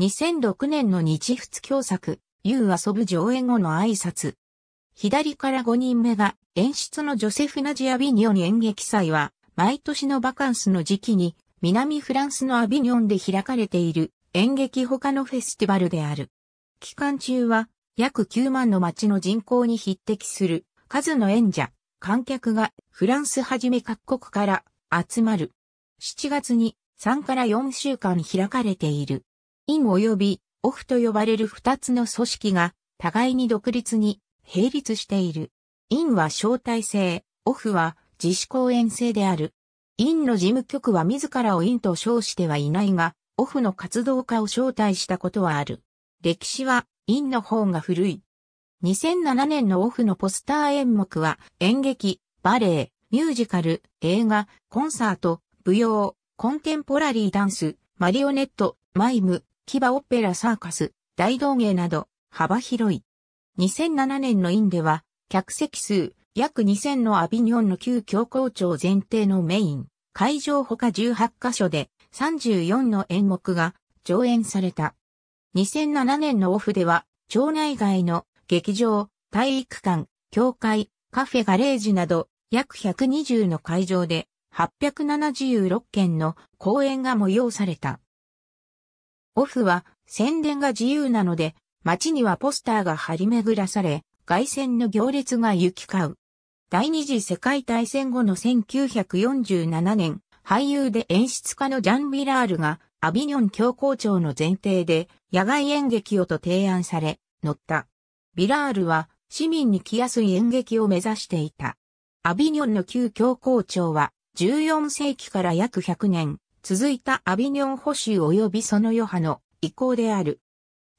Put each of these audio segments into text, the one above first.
2006年の日仏共作、遊遊ぶ上演後の挨拶。左から5人目が演出のジョセフ・ナジ・アビニョン演劇祭は、毎年のバカンスの時期に、南フランスのアビニョンで開かれている演劇他のフェスティバルである。期間中は、約9万の町の人口に匹敵する数の演者、観客がフランスはじめ各国から集まる。7月に3から4週間開かれている。イン及びオフと呼ばれる二つの組織が互いに独立に並立している。インは招待制、オフは自主公演制である。インの事務局は自らをインと称してはいないが、オフの活動家を招待したことはある。歴史はインの方が古い。2007年のオフのポスター演目は演劇、バレエ、ミュージカル、映画、コンサート、舞踊、コンテンポラリーダンス、マリオネット、マイム、キバオペラサーカス、大道芸など、幅広い。2007年のインでは、客席数、約2000のアビニョンの旧教皇庁前提のメイン、会場ほか18カ所で34の演目が上演された。2007年のオフでは、町内外の劇場、体育館、教会、カフェガレージなど、約120の会場で876件の公演が催された。オフは宣伝が自由なので、街にはポスターが張り巡らされ、外線の行列が行き交う。第二次世界大戦後の1947年、俳優で演出家のジャン・ミラールがアビニョン教皇庁の前提で野外演劇をと提案され、乗った。ビラールは市民に来やすい演劇を目指していた。アビニョンの旧教皇庁は14世紀から約100年、続いたアビニョン保守及びその余波の意向である。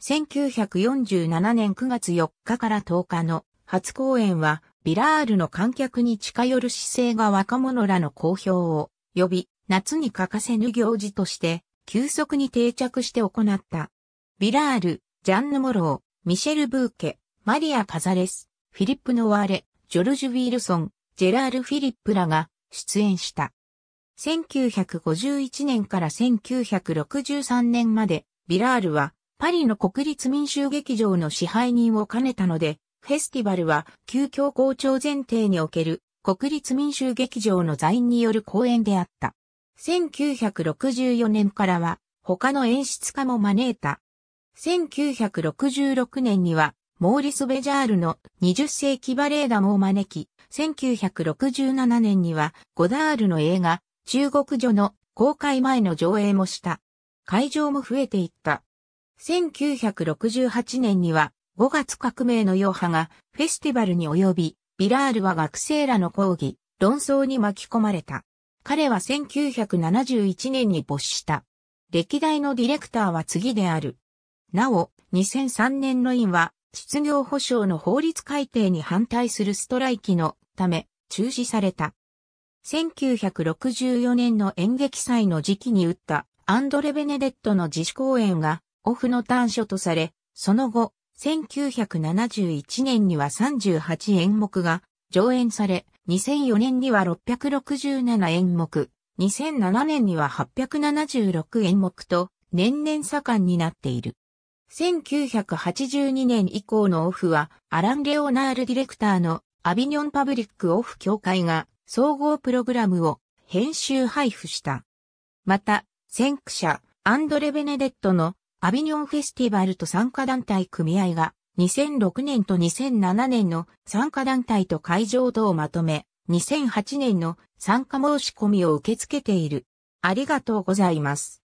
1947年9月4日から10日の初公演は、ビラールの観客に近寄る姿勢が若者らの好評を呼び、夏に欠かせぬ行事として、急速に定着して行った。ビラール、ジャンヌ・モロー、ミシェル・ブーケ、マリア・カザレス、フィリップ・ノワーレ、ジョルジュ・ウィルソン、ジェラール・フィリップらが出演した。1951年から1963年まで、ビラールはパリの国立民衆劇場の支配人を兼ねたので、フェスティバルは旧教校長前提における国立民衆劇場の座員による公演であった。1964年からは他の演出家も招いた。1966年にはモーリス・ベジャールの20世紀バレエダムを招き、1967年にはゴダールの映画中国女の公開前の上映もした。会場も増えていった。1968年には5月革命の余波がフェスティバルに及び、ビラールは学生らの抗議、論争に巻き込まれた。彼は1971年に没した。歴代のディレクターは次である。なお、2003年の院は、失業保障の法律改定に反対するストライキのため、中止された。1964年の演劇祭の時期に打ったアンドレ・ベネデットの自主公演がオフの短所とされ、その後、1971年には38演目が上演され、2004年には667演目、2007年には876演目と年々盛んになっている。1982年以降のオフは、アラン・レオナールディレクターのアビニョンパブリックオフ協会が総合プログラムを編集配布した。また、先駆者、アンドレ・ベネデットのアビニョンフェスティバルと参加団体組合が2006年と2007年の参加団体と会場等をまとめ、2008年の参加申し込みを受け付けている。ありがとうございます。